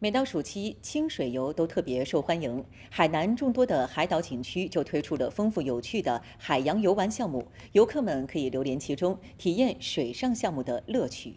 每到暑期，清水游都特别受欢迎。海南众多的海岛景区就推出了丰富有趣的海洋游玩项目，游客们可以流连其中，体验水上项目的乐趣。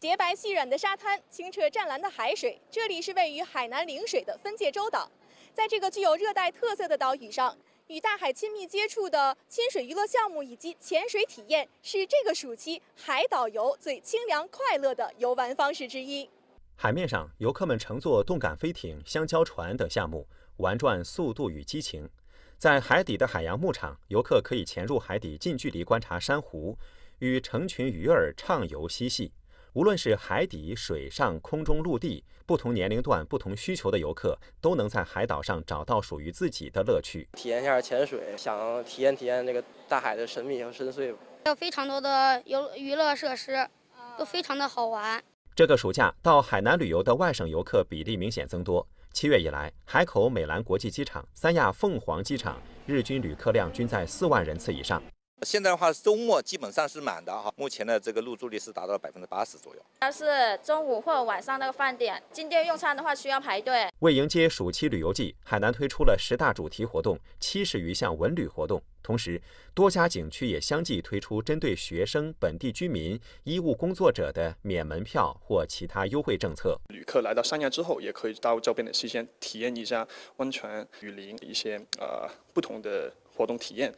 洁白细软的沙滩，清澈湛蓝的海水，这里是位于海南陵水的分界洲岛。在这个具有热带特色的岛屿上。与大海亲密接触的亲水娱乐项目以及潜水体验，是这个暑期海岛游最清凉快乐的游玩方式之一。海面上，游客们乘坐动感飞艇、香蕉船等项目，玩转速度与激情；在海底的海洋牧场，游客可以潜入海底，近距离观察珊瑚，与成群鱼儿畅游嬉戏。无论是海底、水上、空中、陆地，不同年龄段、不同需求的游客都能在海岛上找到属于自己的乐趣。体验一下潜水，想体验体验这个大海的神秘和深邃还有非常多的游娱乐设施，都非常的好玩。这个暑假到海南旅游的外省游客比例明显增多。七月以来，海口美兰国际机场、三亚凤凰机场日均旅客量均在四万人次以上。现在的话，周末基本上是满的哈。目前的这个入住率是达到百分之八十左右。但是中午或晚上那个饭点进店用餐的话，需要排队。为迎接暑期旅游季，海南推出了十大主题活动、七十余项文旅活动，同时多家景区也相继推出针对学生、本地居民、医务工作者的免门票或其他优惠政策。旅客来到三亚之后，也可以到周边的西些体验一下温泉、雨林一些呃不同的活动体验。